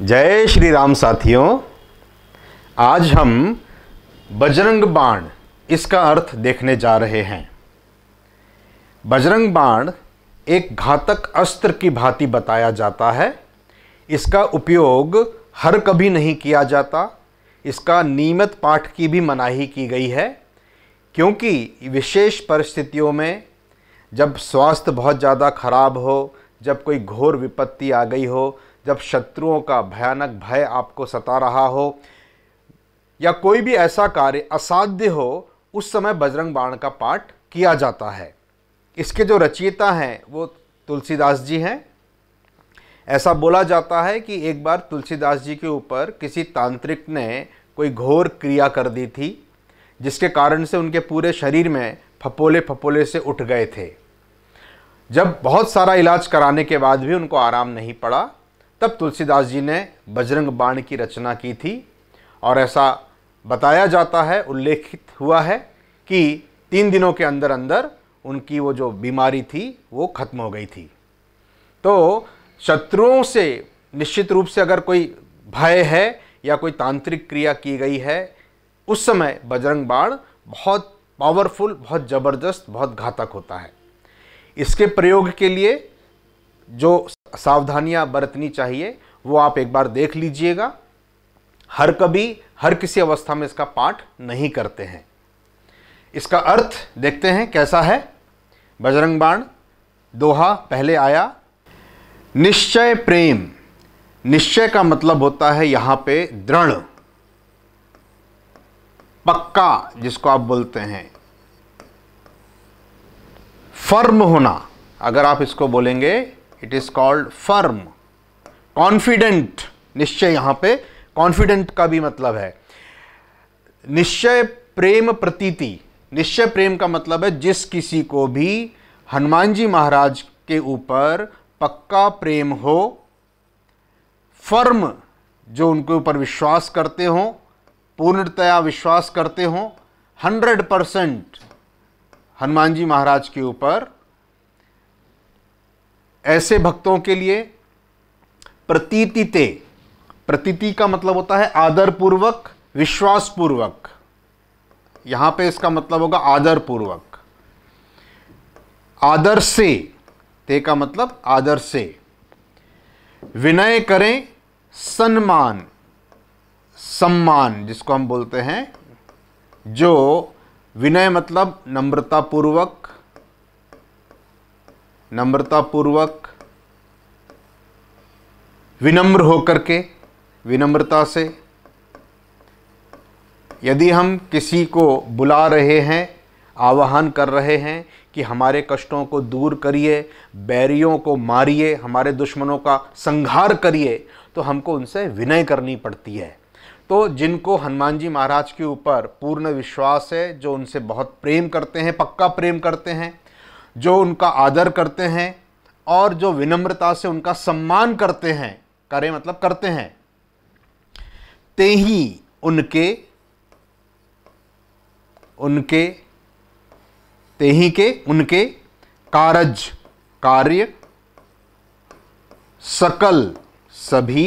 जय श्री राम साथियों आज हम बजरंग बाण इसका अर्थ देखने जा रहे हैं बजरंग बाण एक घातक अस्त्र की भांति बताया जाता है इसका उपयोग हर कभी नहीं किया जाता इसका नियमित पाठ की भी मनाही की गई है क्योंकि विशेष परिस्थितियों में जब स्वास्थ्य बहुत ज़्यादा खराब हो जब कोई घोर विपत्ति आ गई हो जब शत्रुओं का भयानक भय आपको सता रहा हो या कोई भी ऐसा कार्य असाध्य हो उस समय बजरंग बाण का पाठ किया जाता है इसके जो रचयिता हैं वो तुलसीदास जी हैं ऐसा बोला जाता है कि एक बार तुलसीदास जी के ऊपर किसी तांत्रिक ने कोई घोर क्रिया कर दी थी जिसके कारण से उनके पूरे शरीर में फपोले फपोले से उठ गए थे जब बहुत सारा इलाज कराने के बाद भी उनको आराम नहीं पड़ा तब तुलसीदास जी ने बजरंग बाण की रचना की थी और ऐसा बताया जाता है उल्लेखित हुआ है कि तीन दिनों के अंदर अंदर उनकी वो जो बीमारी थी वो खत्म हो गई थी तो शत्रुओं से निश्चित रूप से अगर कोई भय है या कोई तांत्रिक क्रिया की गई है उस समय बजरंग बाण बहुत पावरफुल बहुत ज़बरदस्त बहुत घातक होता है इसके प्रयोग के लिए जो सावधानियां बरतनी चाहिए वो आप एक बार देख लीजिएगा हर कभी हर किसी अवस्था में इसका पाठ नहीं करते हैं इसका अर्थ देखते हैं कैसा है बजरंग बाण दोहा पहले आया निश्चय प्रेम निश्चय का मतलब होता है यहां पे दृढ़ पक्का जिसको आप बोलते हैं फर्म होना अगर आप इसको बोलेंगे it is called firm confident निश्चय यहां पे कॉन्फिडेंट का भी मतलब है निश्चय प्रेम प्रतीति निश्चय प्रेम का मतलब है जिस किसी को भी हनुमान जी महाराज के ऊपर पक्का प्रेम हो फर्म जो उनके ऊपर विश्वास करते हो पूर्णतया विश्वास करते हो हंड्रेड परसेंट हनुमान जी महाराज के ऊपर ऐसे भक्तों के लिए प्रतीतिते प्रतीति का मतलब होता है आदरपूर्वक विश्वासपूर्वक यहां पे इसका मतलब होगा आदरपूर्वक आदर से ते का मतलब आदर से विनय करें सम्मान सम्मान जिसको हम बोलते हैं जो विनय मतलब नम्रतापूर्वक नम्रतापूर्वक विनम्र होकर के विनम्रता से यदि हम किसी को बुला रहे हैं आवाहन कर रहे हैं कि हमारे कष्टों को दूर करिए बैरियों को मारिए हमारे दुश्मनों का संहार करिए तो हमको उनसे विनय करनी पड़ती है तो जिनको हनुमान जी महाराज के ऊपर पूर्ण विश्वास है जो उनसे बहुत प्रेम करते हैं पक्का प्रेम करते हैं जो उनका आदर करते हैं और जो विनम्रता से उनका सम्मान करते हैं करें मतलब करते हैं ते ही उनके उनके ते ही के उनके कारज कार्य सकल सभी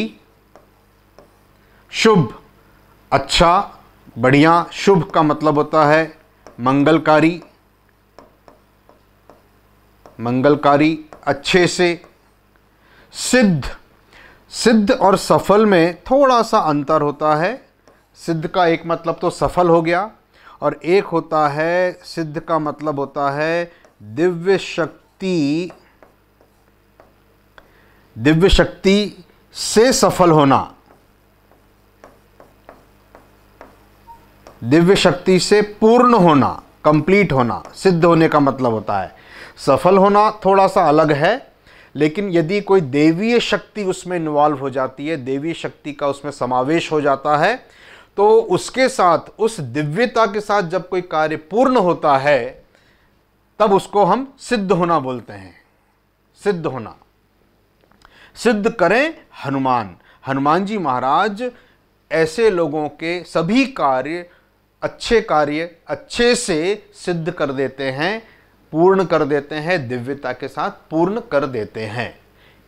शुभ अच्छा बढ़िया शुभ का मतलब होता है मंगलकारी मंगलकारी अच्छे से सिद्ध सिद्ध और सफल में थोड़ा सा अंतर होता है सिद्ध का एक मतलब तो सफल हो गया और एक होता है सिद्ध का मतलब होता है दिव्य शक्ति दिव्य शक्ति से सफल होना दिव्य शक्ति से पूर्ण होना कंप्लीट होना सिद्ध होने का मतलब होता है सफल होना थोड़ा सा अलग है लेकिन यदि कोई देवीय शक्ति उसमें इन्वॉल्व हो जाती है देवीय शक्ति का उसमें समावेश हो जाता है तो उसके साथ उस दिव्यता के साथ जब कोई कार्य पूर्ण होता है तब उसको हम सिद्ध होना बोलते हैं सिद्ध होना सिद्ध करें हनुमान हनुमान जी महाराज ऐसे लोगों के सभी कार्य अच्छे कार्य अच्छे से सिद्ध कर देते हैं पूर्ण कर देते हैं दिव्यता के साथ पूर्ण कर देते हैं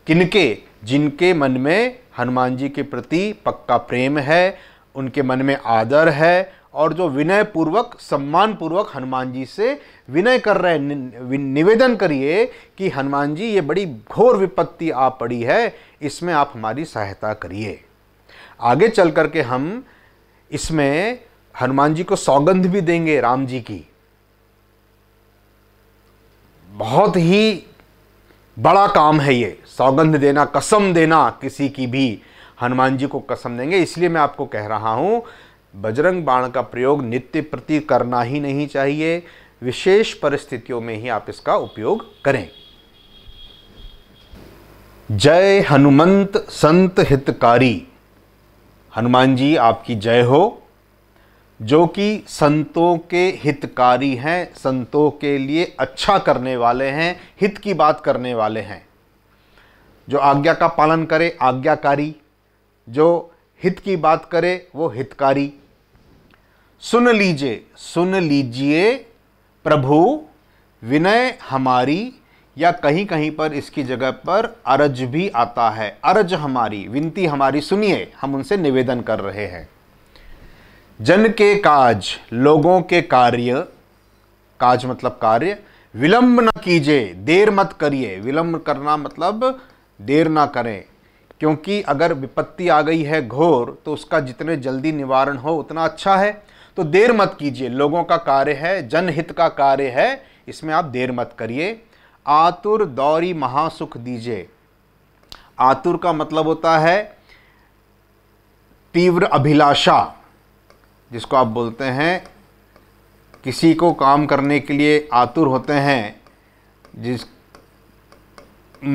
किनके जिनके मन में हनुमान जी के प्रति पक्का प्रेम है उनके मन में आदर है और जो विनय पूर्वक सम्मान पूर्वक हनुमान जी से विनय कर रहे हैं निवेदन करिए कि हनुमान जी ये बड़ी घोर विपत्ति आ पड़ी है इसमें आप हमारी सहायता करिए आगे चल कर के हम इसमें हनुमान जी को सौगंध भी देंगे राम जी की बहुत ही बड़ा काम है ये सौगंध देना कसम देना किसी की भी हनुमान जी को कसम देंगे इसलिए मैं आपको कह रहा हूँ बजरंग बाण का प्रयोग नित्य प्रति करना ही नहीं चाहिए विशेष परिस्थितियों में ही आप इसका उपयोग करें जय हनुमंत संत हितकारी हनुमान जी आपकी जय हो जो कि संतों के हितकारी हैं संतों के लिए अच्छा करने वाले हैं हित की बात करने वाले हैं जो आज्ञा का पालन करे आज्ञाकारी जो हित की बात करे वो हितकारी सुन लीजिए सुन लीजिए प्रभु विनय हमारी या कहीं कहीं पर इसकी जगह पर अरज भी आता है अरज हमारी विनती हमारी सुनिए हम उनसे निवेदन कर रहे हैं जन के काज लोगों के कार्य काज मतलब कार्य विलंब न कीजिए देर मत करिए विलंब करना मतलब देर ना करें क्योंकि अगर विपत्ति आ गई है घोर तो उसका जितने जल्दी निवारण हो उतना अच्छा है तो देर मत कीजिए लोगों का कार्य है जनहित का कार्य है इसमें आप देर मत करिए आतुर दौरी महासुख दीजिए आतुर का मतलब होता है तीव्र अभिलाषा जिसको आप बोलते हैं किसी को काम करने के लिए आतुर होते हैं जिस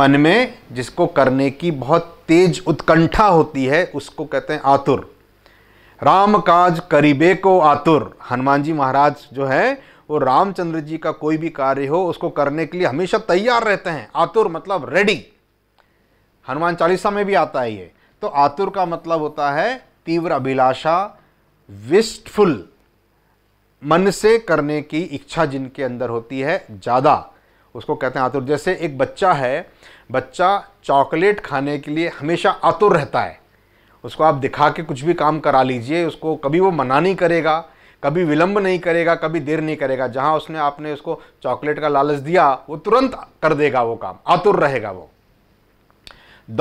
मन में जिसको करने की बहुत तेज उत्कंठा होती है उसको कहते हैं आतुर राम काज करीबे को आतुर हनुमान जी महाराज जो है वो रामचंद्र जी का कोई भी कार्य हो उसको करने के लिए हमेशा तैयार रहते हैं आतुर मतलब रेडी हनुमान चालीसा में भी आता है ये तो आतुर का मतलब होता है तीव्र अभिलाषा विस्टफुल मन से करने की इच्छा जिनके अंदर होती है ज़्यादा उसको कहते हैं आतुर जैसे एक बच्चा है बच्चा चॉकलेट खाने के लिए हमेशा आतुर रहता है उसको आप दिखा के कुछ भी काम करा लीजिए उसको कभी वो मना नहीं करेगा कभी विलंब नहीं करेगा कभी देर नहीं करेगा जहाँ उसने आपने उसको चॉकलेट का लालच दिया वो तुरंत कर देगा वो काम आतुर रहेगा वो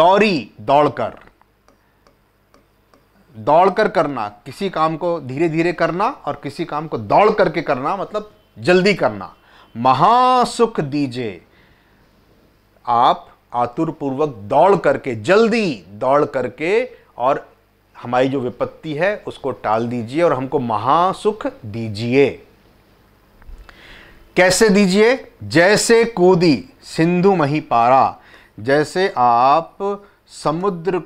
दौरी दौड़कर दौड़कर करना किसी काम को धीरे धीरे करना और किसी काम को दौड़ करके करना मतलब जल्दी करना महासुख दीजिए आप आतुर पूर्वक दौड़ करके जल्दी दौड़ करके और हमारी जो विपत्ति है उसको टाल दीजिए और हमको महासुख दीजिए कैसे दीजिए जैसे कूदी सिंधु मही पारा जैसे आप समुद्र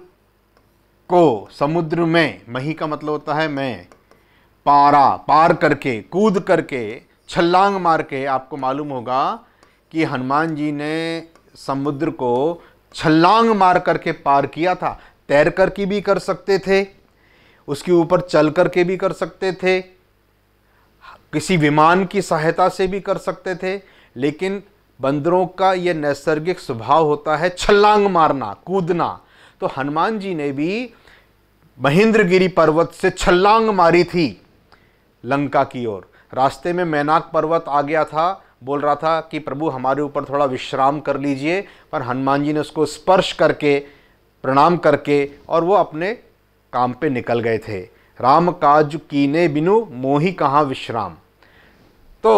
को समुद्र में मही का मतलब होता है मैं पारा पार करके कूद करके छलांग मार के आपको मालूम होगा कि हनुमान जी ने समुद्र को छलांग मार करके पार किया था तैर कर भी कर सकते थे उसके ऊपर चल कर के भी कर सकते थे किसी विमान की सहायता से भी कर सकते थे लेकिन बंदरों का यह नैसर्गिक स्वभाव होता है छलांग मारना कूदना तो हनुमान जी ने भी महेंद्रगिरी पर्वत से छलांग मारी थी लंका की ओर रास्ते में मैनाक पर्वत आ गया था बोल रहा था कि प्रभु हमारे ऊपर थोड़ा विश्राम कर लीजिए पर हनुमान जी ने उसको स्पर्श करके प्रणाम करके और वो अपने काम पे निकल गए थे राम काज कीने बिनु मोही कहाँ विश्राम तो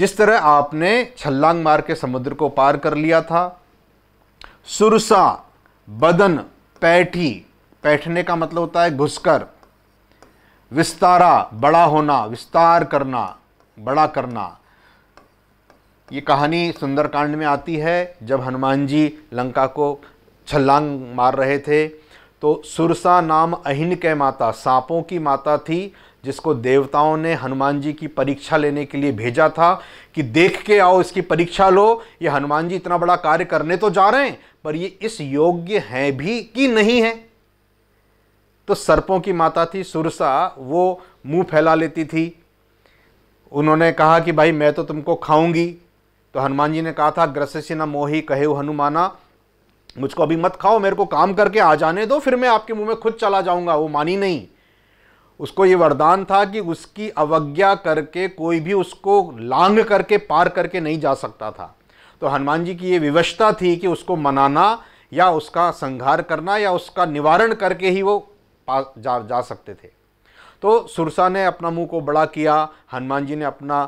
जिस तरह आपने छलांग मार के समुद्र को पार कर लिया था सुरसा बदन पैठी बैठने का मतलब होता है घुसकर विस्तारा बड़ा होना विस्तार करना बड़ा करना ये कहानी सुंदरकांड में आती है जब हनुमान जी लंका को छलांग मार रहे थे तो सुरसा नाम अहिन के माता सांपों की माता थी जिसको देवताओं ने हनुमान जी की परीक्षा लेने के लिए भेजा था कि देख के आओ इसकी परीक्षा लो ये हनुमान जी इतना बड़ा कार्य करने तो जा रहे हैं पर ये इस योग्य हैं भी कि नहीं है तो सर्पों की माता थी सुरसा वो मुंह फैला लेती थी उन्होंने कहा कि भाई मैं तो तुमको खाऊंगी तो हनुमान जी ने कहा था ग्रसस्य न मोही कहे हनुमाना मुझको अभी मत खाओ मेरे को काम करके आ जाने दो फिर मैं आपके मुंह में खुद चला जाऊंगा वो मानी नहीं उसको ये वरदान था कि उसकी अवज्ञा करके कोई भी उसको लांग करके पार करके नहीं जा सकता था तो हनुमान जी की ये विवशता थी कि उसको मनाना या उसका संहार करना या उसका निवारण करके ही वो पास जा जा सकते थे तो सुरसा ने अपना मुंह को बड़ा किया हनुमान जी ने अपना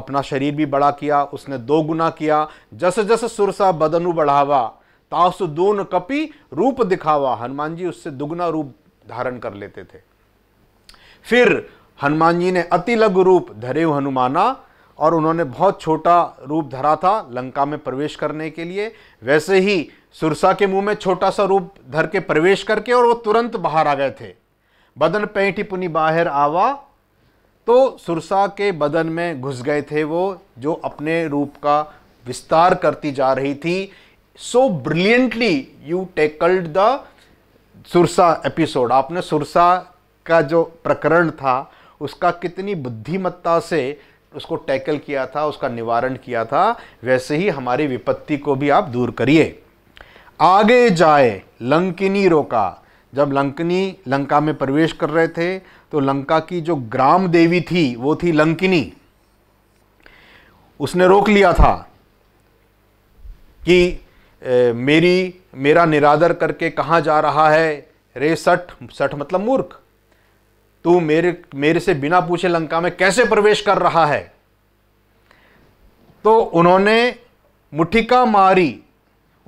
अपना शरीर भी बड़ा किया उसने दो गुना किया जस जस सुरसा बदनु बढ़ावा तास दून कपि रूप दिखावा हनुमान जी उससे दुगना रूप धारण कर लेते थे फिर हनुमान जी ने अति लघु रूप धरे हनुमाना और उन्होंने बहुत छोटा रूप धरा था लंका में प्रवेश करने के लिए वैसे ही सुरसा के मुंह में छोटा सा रूप धर के प्रवेश करके और वो तुरंत बाहर आ गए थे बदन पैठी पुनी बाहर आवा तो सुरसा के बदन में घुस गए थे वो जो अपने रूप का विस्तार करती जा रही थी so brilliantly you tackled the Surasa episode आपने सुरसा का जो प्रकरण था उसका कितनी बुद्धिमत्ता से उसको टैकल किया था उसका निवारण किया था वैसे ही हमारी विपत्ति को भी आप दूर करिए आगे जाए लंकिनी रोका जब लंकनी लंका में प्रवेश कर रहे थे तो लंका की जो ग्राम देवी थी वो थी लंकिनी उसने रोक लिया था कि ए, मेरी मेरा निरादर करके कहाँ जा रहा है रे सठ सठ मतलब मूर्ख तू मेरे मेरे से बिना पूछे लंका में कैसे प्रवेश कर रहा है तो उन्होंने मुठिका मारी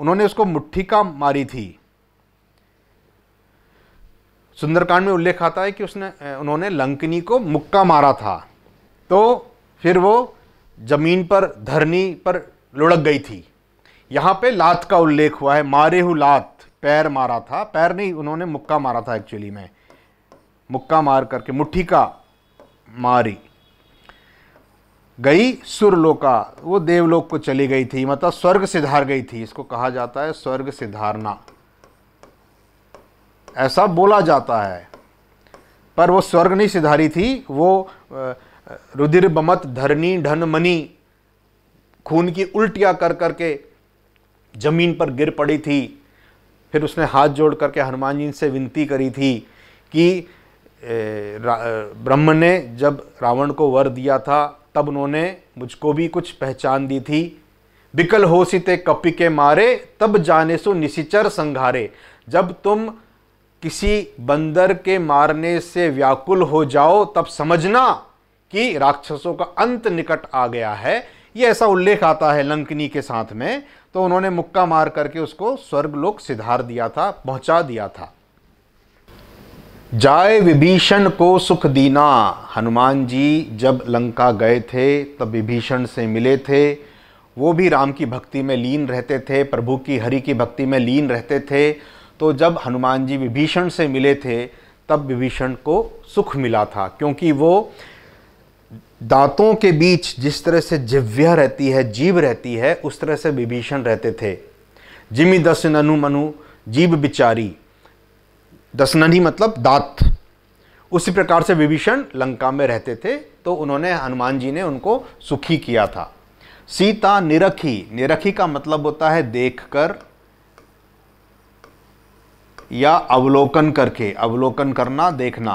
उन्होंने उसको का मारी थी सुंदरकांड में उल्लेख आता है कि उसने उन्होंने लंकनी को मुक्का मारा था तो फिर वो जमीन पर धरनी पर लुढ़क गई थी यहाँ पे लात का उल्लेख हुआ है मारे हु लात पैर मारा था पैर नहीं उन्होंने मुक्का मारा था एक्चुअली में मुक्का मार करके मुट्ठी का मारी गई सुरलोका वो देवलोक को चली गई थी मतलब स्वर्ग से धार गई थी इसको कहा जाता है स्वर्ग से धारना ऐसा बोला जाता है पर वो स्वर्ग नहीं सिधारी थी वो रुधिर बमत धरनी ढन मनी खून की उल्टियाँ कर करके जमीन पर गिर पड़ी थी फिर उसने हाथ जोड़ करके हनुमान जी से विनती करी थी कि ब्रह्म ने जब रावण को वर दिया था तब उन्होंने मुझको भी कुछ पहचान दी थी बिकल सीते कपी के मारे तब जाने सो निशिचर संघारे जब तुम किसी बंदर के मारने से व्याकुल हो जाओ तब समझना कि राक्षसों का अंत निकट आ गया है ये ऐसा उल्लेख आता है लंकनी के साथ में तो उन्होंने मुक्का मार करके उसको स्वर्गलोक सिधार दिया था पहुंचा दिया था जाए विभीषण को सुख दीना हनुमान जी जब लंका गए थे तब विभीषण से मिले थे वो भी राम की भक्ति में लीन रहते थे प्रभु की हरि की भक्ति में लीन रहते थे तो जब हनुमान जी विभीषण से मिले थे तब विभीषण को सुख मिला था क्योंकि वो दांतों के बीच जिस तरह से जिव्या रहती है जीव रहती है उस तरह से विभीषण रहते थे जिमी दस ननु मनु जीव बिचारी दसननी मतलब दात उसी प्रकार से विभीषण लंका में रहते थे तो उन्होंने हनुमान जी ने उनको सुखी किया था सीता निरखी निरखी का मतलब होता है देखकर या अवलोकन करके अवलोकन करना देखना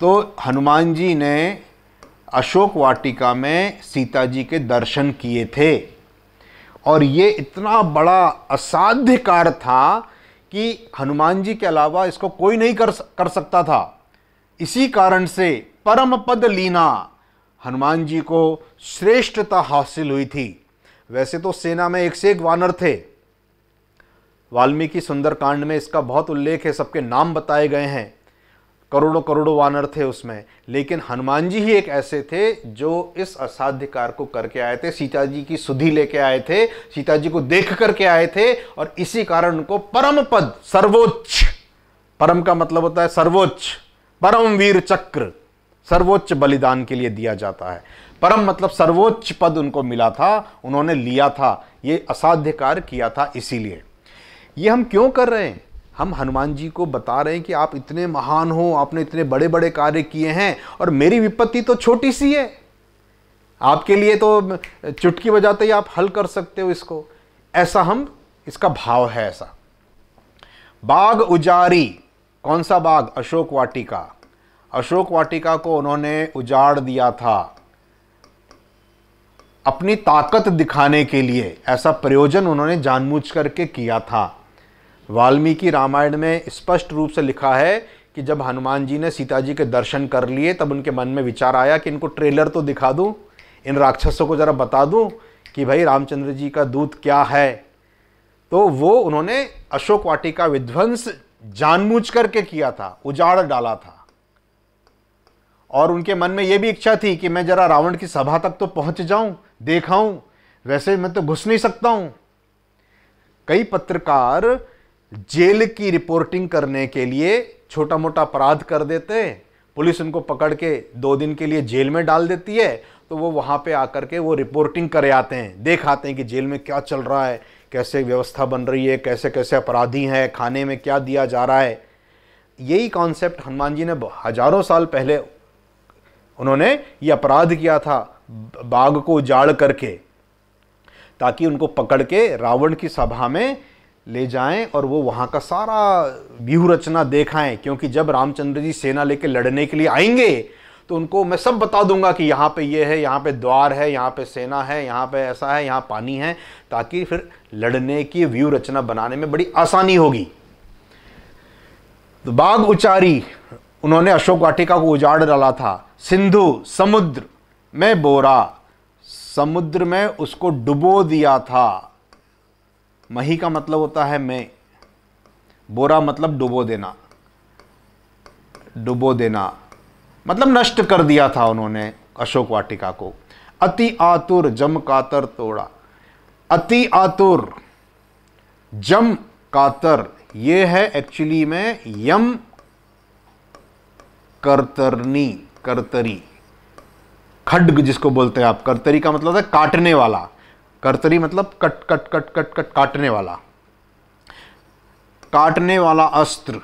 तो हनुमान जी ने अशोक वाटिका में सीता जी के दर्शन किए थे और ये इतना बड़ा असाध्य कार्य था कि हनुमान जी के अलावा इसको कोई नहीं कर कर सकता था इसी कारण से परम पद लीना हनुमान जी को श्रेष्ठता हासिल हुई थी वैसे तो सेना में एक से एक वानर थे वाल्मीकि सुंदरकांड में इसका बहुत उल्लेख है सबके नाम बताए गए हैं करोड़ों करोड़ों वानर थे उसमें लेकिन हनुमान जी ही एक ऐसे थे जो इस असाध्य कार्य को करके आए थे सीता जी की सुधि लेके आए थे सीता जी को देख करके आए थे और इसी कारण उनको परम पद सर्वोच्च परम का मतलब होता है सर्वोच्च परम वीर चक्र सर्वोच्च बलिदान के लिए दिया जाता है परम मतलब सर्वोच्च पद उनको मिला था उन्होंने लिया था ये असाध्य कार्य किया था इसीलिए ये हम क्यों कर रहे हैं हम हनुमान जी को बता रहे हैं कि आप इतने महान हो आपने इतने बड़े बड़े कार्य किए हैं और मेरी विपत्ति तो छोटी सी है आपके लिए तो चुटकी बजाते ही आप हल कर सकते हो इसको ऐसा हम इसका भाव है ऐसा बाग उजारी कौन सा बाग अशोक वाटिका अशोक वाटिका को उन्होंने उजाड़ दिया था अपनी ताकत दिखाने के लिए ऐसा प्रयोजन उन्होंने जानबूझ करके किया था वाल्मीकि रामायण में स्पष्ट रूप से लिखा है कि जब हनुमान जी ने सीता जी के दर्शन कर लिए तब उनके मन में विचार आया कि इनको ट्रेलर तो दिखा दूँ इन राक्षसों को ज़रा बता दूँ कि भाई रामचंद्र जी का दूत क्या है तो वो उन्होंने अशोक वाटिका विध्वंस जानबूझ करके किया था उजाड़ डाला था और उनके मन में ये भी इच्छा थी कि मैं जरा रावण की सभा तक तो पहुंच जाऊं देखाऊं वैसे मैं तो घुस नहीं सकता हूं कई पत्रकार जेल की रिपोर्टिंग करने के लिए छोटा मोटा अपराध कर देते हैं पुलिस उनको पकड़ के दो दिन के लिए जेल में डाल देती है तो वो वहाँ पे आकर के वो रिपोर्टिंग करे आते हैं देख आते हैं कि जेल में क्या चल रहा है कैसे व्यवस्था बन रही है कैसे कैसे अपराधी हैं खाने में क्या दिया जा रहा है यही कॉन्सेप्ट हनुमान जी ने हजारों साल पहले उन्होंने ये अपराध किया था बाघ को उजाड़ करके ताकि उनको पकड़ के रावण की सभा में ले जाएं और वो वहाँ का सारा व्यूह रचना देखाएं क्योंकि जब रामचंद्र जी सेना लेके लड़ने के लिए आएंगे तो उनको मैं सब बता दूंगा कि यहाँ पे ये है यहाँ पे द्वार है यहाँ पे सेना है यहाँ पे ऐसा है यहाँ पानी है ताकि फिर लड़ने की व्यू रचना बनाने में बड़ी आसानी होगी तो बाघ उचारी उन्होंने अशोक वाटिका को उजाड़ डाला था सिंधु समुद्र में बोरा समुद्र में उसको डुबो दिया था मही का मतलब होता है मैं बोरा मतलब डुबो देना डुबो देना मतलब नष्ट कर दिया था उन्होंने अशोक वाटिका को अति आतुर जम कातर तोड़ा अति आतुर जम कातर ये है एक्चुअली में यम करतरनी करतरी खड्ग जिसको बोलते हैं आप करतरी का मतलब है काटने वाला कर्तरी मतलब cut cut cut cut cut काटने वाला काटने वाला अस्त्र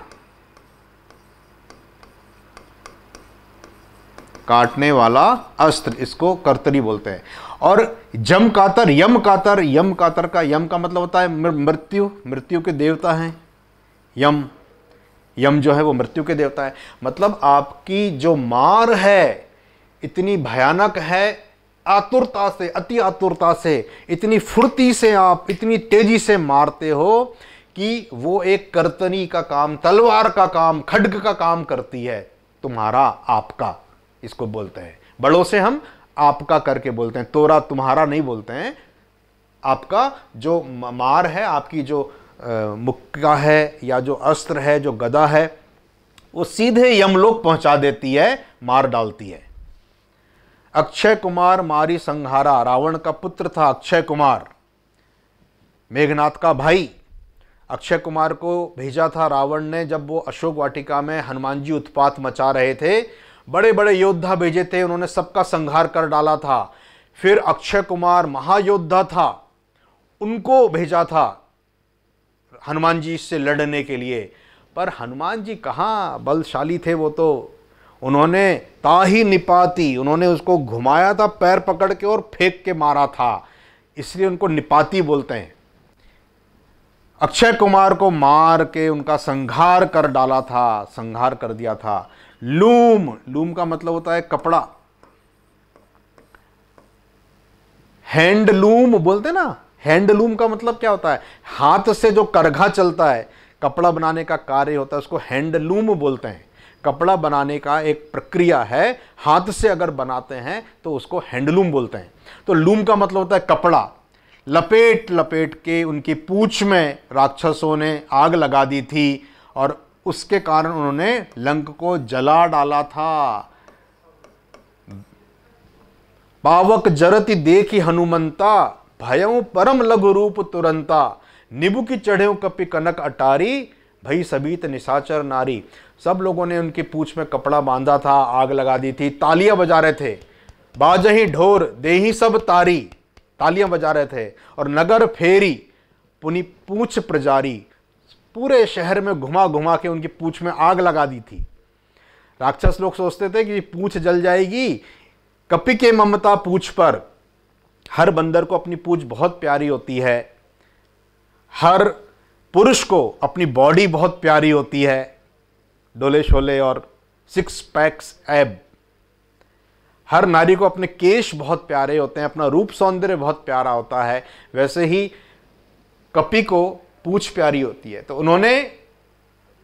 काटने वाला अस्त्र इसको कर्तरी बोलते हैं और जम कातर यम कातर यम कातर का यम का मतलब होता है मृत्यु मृत्यु के देवता हैं यम यम जो है वो मृत्यु के देवता है मतलब आपकी जो मार है इतनी भयानक है आतुरता से अति आतुरता से इतनी फुर्ती से आप इतनी तेजी से मारते हो कि वो एक करतनी का काम तलवार का काम खड्ग का काम करती है तुम्हारा आपका इसको बोलते हैं बड़ों से हम आपका करके बोलते हैं तोरा तुम्हारा नहीं बोलते हैं आपका जो मार है आपकी जो मुक्का है या जो अस्त्र है जो गदा है वो सीधे यमलोक पहुंचा देती है मार डालती है अक्षय कुमार मारी संघारा रावण का पुत्र था अक्षय कुमार मेघनाथ का भाई अक्षय कुमार को भेजा था रावण ने जब वो अशोक वाटिका में हनुमान जी उत्पात मचा रहे थे बड़े बड़े योद्धा भेजे थे उन्होंने सबका संहार कर डाला था फिर अक्षय कुमार महायोद्धा था उनको भेजा था हनुमान जी से लड़ने के लिए पर हनुमान जी कहाँ बलशाली थे वो तो उन्होंने ताही निपाती उन्होंने उसको घुमाया था पैर पकड़ के और फेंक के मारा था इसलिए उनको निपाती बोलते हैं अक्षय कुमार को मार के उनका संघार कर डाला था संघार कर दिया था लूम लूम का मतलब होता है कपड़ा हैंडलूम बोलते ना हैंडलूम का मतलब क्या होता है हाथ से जो करघा चलता है कपड़ा बनाने का कार्य होता है उसको हैंडलूम बोलते हैं कपड़ा बनाने का एक प्रक्रिया है हाथ से अगर बनाते हैं तो उसको हैंडलूम बोलते हैं तो लूम का मतलब होता है कपड़ा लपेट लपेट के उनकी पूछ में राक्षसों ने आग लगा दी थी और उसके कारण उन्होंने लंक को जला डाला था पावक जरति देखी हनुमंता भयों परम लघु रूप तुरंता निबु की चढ़े कपि कनक अटारी भई सबीत निशाचर नारी सब लोगों ने उनकी पूछ में कपड़ा बांधा था आग लगा दी थी तालियां बजा रहे थे बाजही ढोर देही सब तारी तालियां बजा रहे थे और नगर फेरी पुनी पूछ प्रजारी पूरे शहर में घुमा घुमा के उनकी पूछ में आग लगा दी थी राक्षस लोग सोचते थे कि पूछ जल जाएगी कपि के ममता पूछ पर हर बंदर को अपनी पूछ बहुत प्यारी होती है हर पुरुष को अपनी बॉडी बहुत प्यारी होती है डोले शोले और सिक्स पैक्स एब हर नारी को अपने केश बहुत प्यारे होते हैं अपना रूप सौंदर्य बहुत प्यारा होता है वैसे ही कपी को पूछ प्यारी होती है तो उन्होंने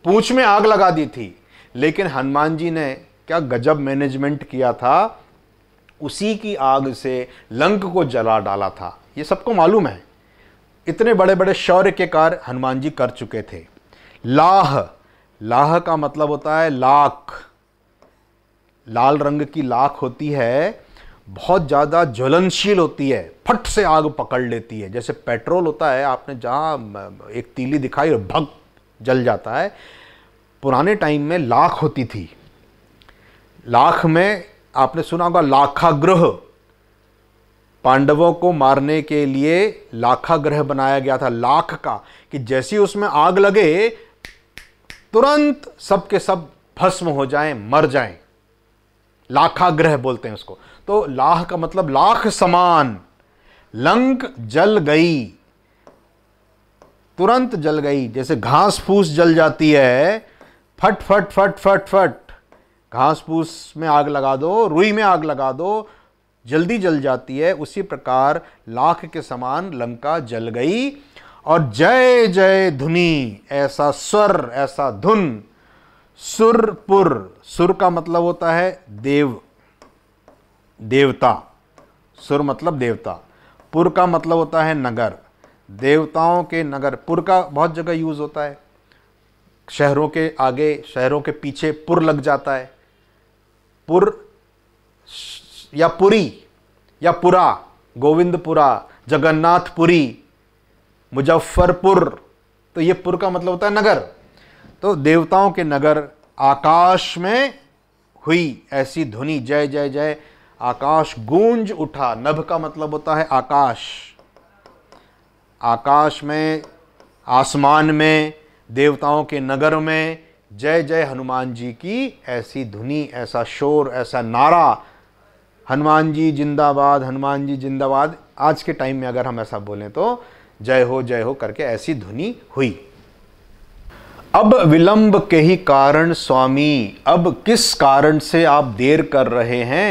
पूछ में आग लगा दी थी लेकिन हनुमान जी ने क्या गजब मैनेजमेंट किया था उसी की आग से लंक को जला डाला था ये सबको मालूम है इतने बड़े बड़े शौर्य के कार्य हनुमान जी कर चुके थे लाह लाह का मतलब होता है लाख लाल रंग की लाख होती है बहुत ज़्यादा ज्वलनशील होती है फट से आग पकड़ लेती है जैसे पेट्रोल होता है आपने जहाँ एक तीली दिखाई और भग जल जाता है पुराने टाइम में लाख होती थी लाख में आपने सुना होगा लाखाग्रह पांडवों को मारने के लिए लाखा ग्रह बनाया गया था लाख का कि जैसी उसमें आग लगे तुरंत सबके सब भस्म हो जाएं मर जाएं लाखा ग्रह बोलते हैं उसको तो लाह का मतलब लाख समान लंक जल गई तुरंत जल गई जैसे घास फूस जल जाती है फट फट फट फट फट घास फूस में आग लगा दो रुई में आग लगा दो जल्दी जल जाती है उसी प्रकार लाख के समान लंका जल गई और जय जय धुनी ऐसा स्वर ऐसा धुन सुरपुर सुर का मतलब होता है देव देवता सुर मतलब देवता पुर का मतलब होता है नगर देवताओं के नगर पुर का बहुत जगह यूज होता है शहरों के आगे शहरों के पीछे पुर लग जाता है पुर या पुरी या पुरा गोविंदपुरा जगन्नाथपुरी मुजफ्फरपुर तो ये पुर का मतलब होता है नगर तो देवताओं के नगर आकाश में हुई ऐसी ध्वनि जय जय जय आकाश गूंज उठा नभ का मतलब होता है आकाश आकाश में आसमान में देवताओं के नगर में जय जय हनुमान जी की ऐसी धुनी ऐसा शोर ऐसा नारा हनुमान जी जिंदाबाद हनुमान जी जिंदाबाद आज के टाइम में अगर हम ऐसा बोलें तो जय हो जय हो करके ऐसी धुनी हुई अब विलंब के ही कारण स्वामी अब किस कारण से आप देर कर रहे हैं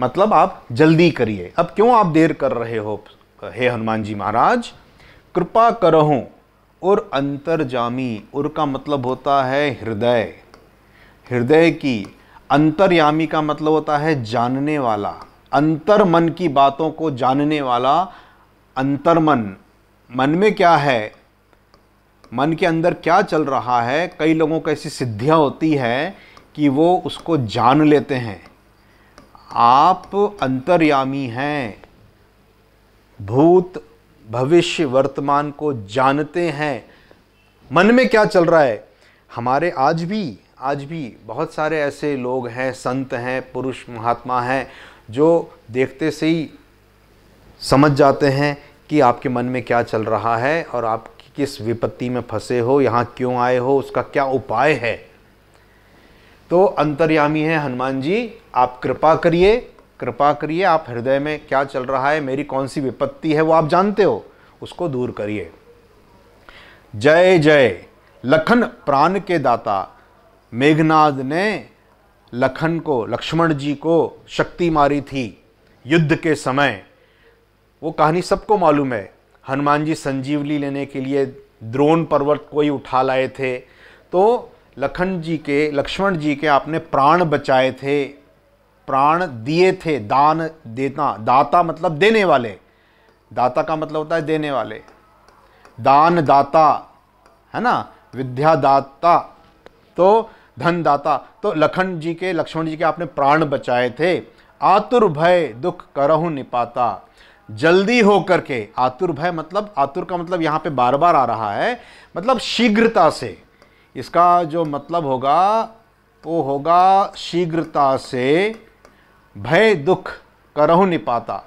मतलब आप जल्दी करिए अब क्यों आप देर कर रहे हो हे हनुमान जी महाराज कृपा करो और अंतर जामी उर का मतलब होता है हृदय हृदय की अंतर्यामी का मतलब होता है जानने वाला अंतर मन की बातों को जानने वाला अंतर्मन मन में क्या है मन के अंदर क्या चल रहा है कई लोगों को ऐसी सिद्धियाँ होती है कि वो उसको जान लेते हैं आप अंतर्यामी हैं भूत भविष्य वर्तमान को जानते हैं मन में क्या चल रहा है हमारे आज भी आज भी बहुत सारे ऐसे लोग हैं संत हैं पुरुष महात्मा हैं जो देखते से ही समझ जाते हैं कि आपके मन में क्या चल रहा है और आप किस विपत्ति में फंसे हो यहाँ क्यों आए हो उसका क्या उपाय है तो अंतर्यामी है हनुमान जी आप कृपा करिए कृपा करिए आप हृदय में क्या चल रहा है मेरी कौन सी विपत्ति है वो आप जानते हो उसको दूर करिए जय जय लखन प्राण के दाता मेघनाद ने लखन को लक्ष्मण जी को शक्ति मारी थी युद्ध के समय वो कहानी सबको मालूम है हनुमान जी संजीवनी लेने के लिए द्रोण पर्वत को ही उठा लाए थे तो लखन जी के लक्ष्मण जी के आपने प्राण बचाए थे प्राण दिए थे दान देना दाता मतलब देने वाले दाता का मतलब होता है देने वाले दान दाता है ना विद्या दाता तो धनदाता तो लखन जी के लक्ष्मण जी के आपने प्राण बचाए थे आतुर भय दुख करहु निपाता जल्दी हो करके आतुर भय मतलब आतुर का मतलब यहाँ पे बार बार आ रहा है मतलब शीघ्रता से इसका जो मतलब होगा वो होगा शीघ्रता से भय दुख करहु निपाता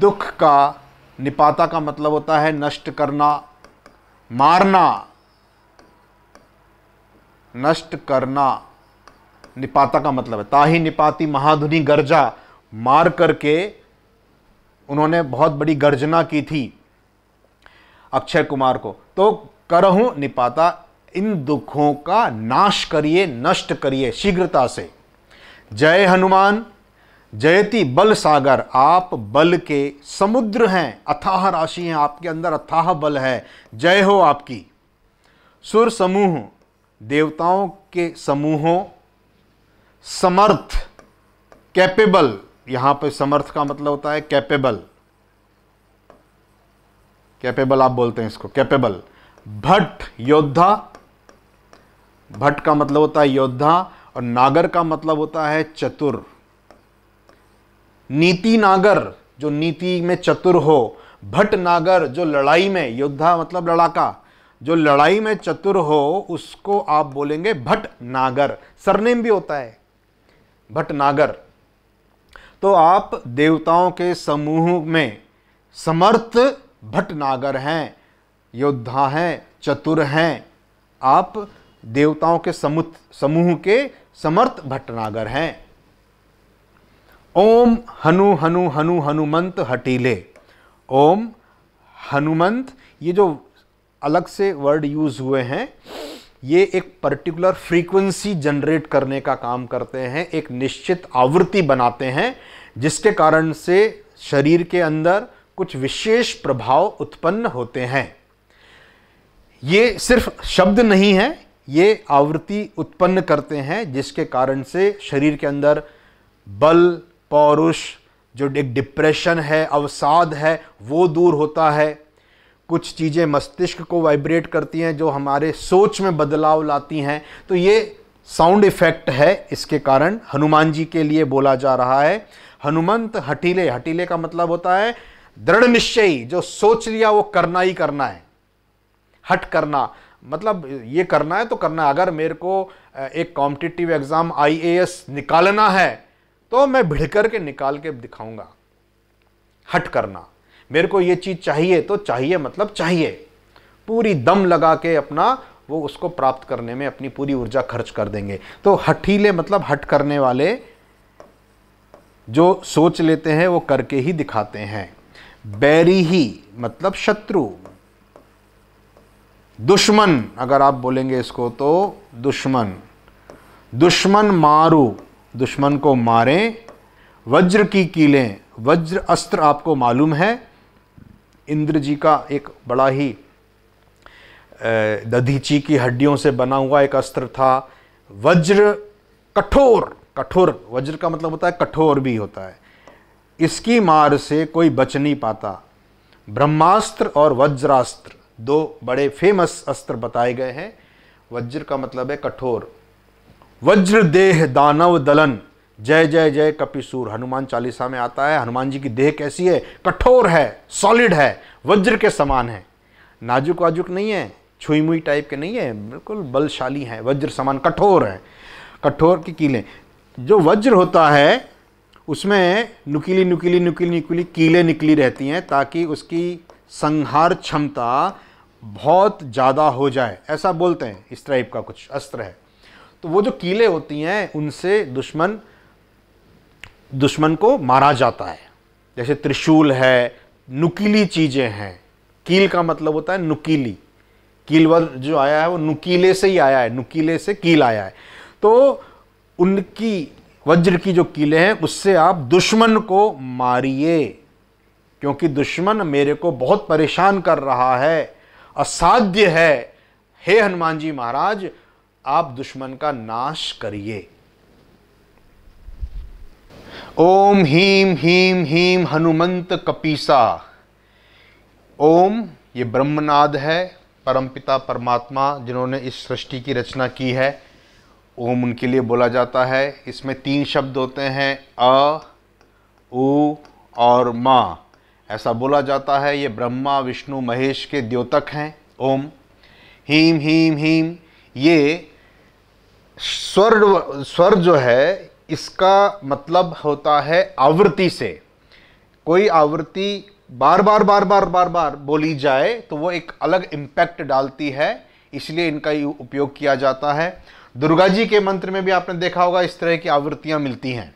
दुख का निपाता का मतलब होता है नष्ट करना मारना नष्ट करना निपाता का मतलब है ताही निपाती महाधुनी गर्जा मार करके उन्होंने बहुत बड़ी गर्जना की थी अक्षय कुमार को तो करहूं निपाता इन दुखों का नाश करिए नष्ट करिए शीघ्रता से जय हनुमान जयति बल सागर आप बल के समुद्र हैं अथाह राशि हैं आपके अंदर अथाह बल है जय हो आपकी सुर समूह देवताओं के समूहों समर्थ कैपेबल यहां पर समर्थ का मतलब होता है कैपेबल कैपेबल आप बोलते हैं इसको कैपेबल भट्ट योद्धा भट्ट का मतलब होता है योद्धा और नागर का मतलब होता है चतुर नीति नागर जो नीति में चतुर हो भट्ट नागर जो लड़ाई में योद्धा मतलब लड़ाका जो लड़ाई में चतुर हो उसको आप बोलेंगे भट नागर सरनेम भी होता है भट्ट नागर तो आप देवताओं के समूह में समर्थ भट नागर हैं योद्धा हैं चतुर हैं आप देवताओं के समुत समूह के समर्थ नागर हैं ओम हनु हनु हनु हनुमंत हटीले ओम हनुमंत ये जो अलग से वर्ड यूज हुए हैं ये एक पर्टिकुलर फ्रीक्वेंसी जनरेट करने का काम करते हैं एक निश्चित आवृत्ति बनाते हैं जिसके कारण से शरीर के अंदर कुछ विशेष प्रभाव उत्पन्न होते हैं ये सिर्फ शब्द नहीं है ये आवृत्ति उत्पन्न करते हैं जिसके कारण से शरीर के अंदर बल पौरुष जो एक डिप्रेशन है अवसाद है वो दूर होता है कुछ चीज़ें मस्तिष्क को वाइब्रेट करती हैं जो हमारे सोच में बदलाव लाती हैं तो ये साउंड इफेक्ट है इसके कारण हनुमान जी के लिए बोला जा रहा है हनुमंत हटीले हटीले का मतलब होता है दृढ़ निश्चयी जो सोच लिया वो करना ही करना है हट करना मतलब ये करना है तो करना है अगर मेरे को एक कॉम्पिटिटिव एग्ज़ाम आई निकालना है तो मैं भिड़ करके निकाल के दिखाऊंगा हट करना मेरे को ये चीज़ चाहिए तो चाहिए मतलब चाहिए पूरी दम लगा के अपना वो उसको प्राप्त करने में अपनी पूरी ऊर्जा खर्च कर देंगे तो हठीले मतलब हट करने वाले जो सोच लेते हैं वो करके ही दिखाते हैं बैरी ही मतलब शत्रु दुश्मन अगर आप बोलेंगे इसको तो दुश्मन दुश्मन मारू दुश्मन को मारें वज्र की कीलें वज्र अस्त्र आपको मालूम है इंद्र जी का एक बड़ा ही दधीची की हड्डियों से बना हुआ एक अस्त्र था वज्र कठोर कठोर वज्र का मतलब होता है कठोर भी होता है इसकी मार से कोई बच नहीं पाता ब्रह्मास्त्र और वज्रास्त्र दो बड़े फेमस अस्त्र बताए गए हैं वज्र का मतलब है कठोर वज्र देह दानव दलन जय जय जय कपिसूर हनुमान चालीसा में आता है हनुमान जी की देह कैसी है कठोर है सॉलिड है वज्र के समान है नाजुक वाजुक नहीं है छुई मुई टाइप के नहीं है बिल्कुल बलशाली हैं वज्र समान कठोर है कठोर की कीले जो वज्र होता है उसमें नुकीली नुकीली नुकीली नुकीली कीले निकली रहती हैं ताकि उसकी संहार क्षमता बहुत ज़्यादा हो जाए ऐसा बोलते हैं इस टाइप का कुछ अस्त्र है तो वो जो कीले होती हैं उनसे दुश्मन दुश्मन को मारा जाता है जैसे त्रिशूल है नुकीली चीज़ें हैं कील का मतलब होता है नुकीली कील वर्ड जो आया है वो नुकीले से ही आया है नुकीले से कील आया है तो उनकी वज्र की जो कीले हैं उससे आप दुश्मन को मारिए क्योंकि दुश्मन मेरे को बहुत परेशान कर रहा है असाध्य है हे हनुमान जी महाराज आप दुश्मन का नाश करिए ओम हीम हीम हीम हनुमंत कपीसा ओम ये ब्रह्मनाद है परमपिता परमात्मा जिन्होंने इस सृष्टि की रचना की है ओम उनके लिए बोला जाता है इसमें तीन शब्द होते हैं अ उ और मा ऐसा बोला जाता है ये ब्रह्मा विष्णु महेश के द्योतक हैं ओम हीम हीम हीम ये स्वर स्वर जो है इसका मतलब होता है आवृत्ति से कोई आवृत्ति बार बार बार बार बार बार बोली जाए तो वो एक अलग इम्पैक्ट डालती है इसलिए इनका उपयोग किया जाता है दुर्गा जी के मंत्र में भी आपने देखा होगा इस तरह की आवृत्तियाँ मिलती हैं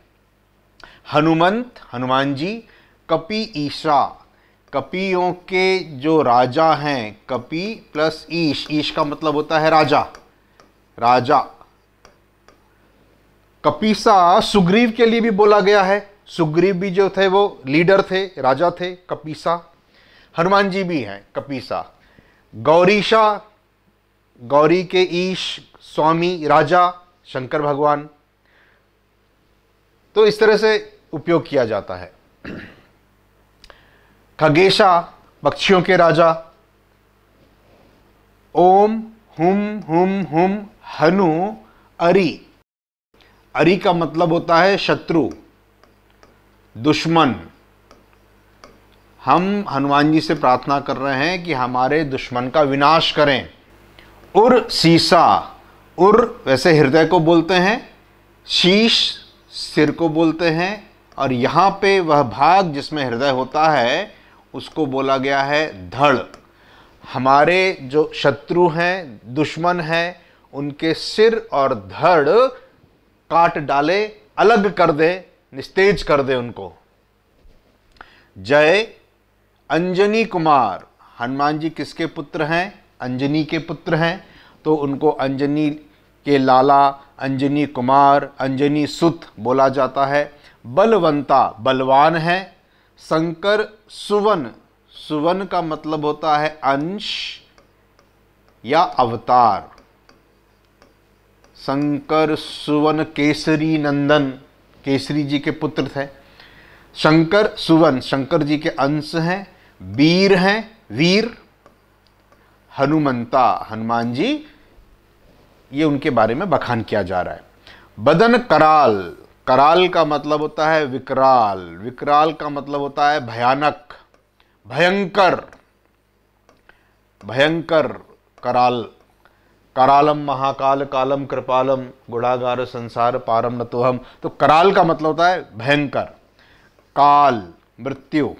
हनुमंत हनुमान जी कपि ईशा कपियों के जो राजा हैं कपि प्लस ईश ईश का मतलब होता है राजा राजा कपीसा सुग्रीव के लिए भी बोला गया है सुग्रीव भी जो थे वो लीडर थे राजा थे कपीसा हनुमान जी भी हैं कपीसा गौरीशा गौरी के ईश स्वामी राजा शंकर भगवान तो इस तरह से उपयोग किया जाता है खगेशा पक्षियों के राजा ओम हुम हुम हुम हनु अरी अरि का मतलब होता है शत्रु दुश्मन हम हनुमान जी से प्रार्थना कर रहे हैं कि हमारे दुश्मन का विनाश करें उर सीसा उर वैसे हृदय को बोलते हैं शीश सिर को बोलते हैं और यहाँ पे वह भाग जिसमें हृदय होता है उसको बोला गया है धड़ हमारे जो शत्रु हैं दुश्मन हैं उनके सिर और धड़ काट डाले अलग कर दे निस्तेज कर दे उनको जय अंजनी कुमार हनुमान जी किसके पुत्र हैं अंजनी के पुत्र हैं तो उनको अंजनी के लाला अंजनी कुमार अंजनी सुत बोला जाता है बलवंता बलवान है शंकर सुवन सुवन का मतलब होता है अंश या अवतार शंकर सुवन केसरी नंदन केसरी जी के पुत्र थे शंकर सुवन शंकर जी के अंश हैं वीर हैं वीर हनुमंता हनुमान जी ये उनके बारे में बखान किया जा रहा है बदन कराल कराल का मतलब होता है विकराल विकराल का मतलब होता है भयानक भयंकर भयंकर कराल करालम महाकाल कालम कृपालम गुड़ागार संसार पारम न तो हम तो कराल का मतलब होता है भयंकर काल मृत्यु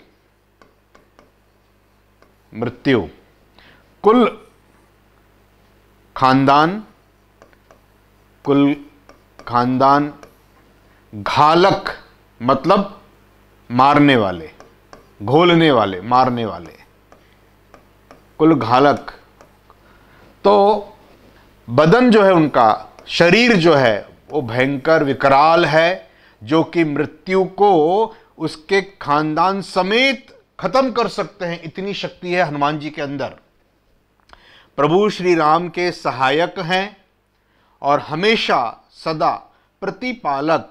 मृत्यु कुल खानदान कुल खानदान घालक मतलब मारने वाले घोलने वाले मारने वाले कुल घालक तो बदन जो है उनका शरीर जो है वो भयंकर विकराल है जो कि मृत्यु को उसके खानदान समेत खत्म कर सकते हैं इतनी शक्ति है हनुमान जी के अंदर प्रभु श्री राम के सहायक हैं और हमेशा सदा प्रतिपालक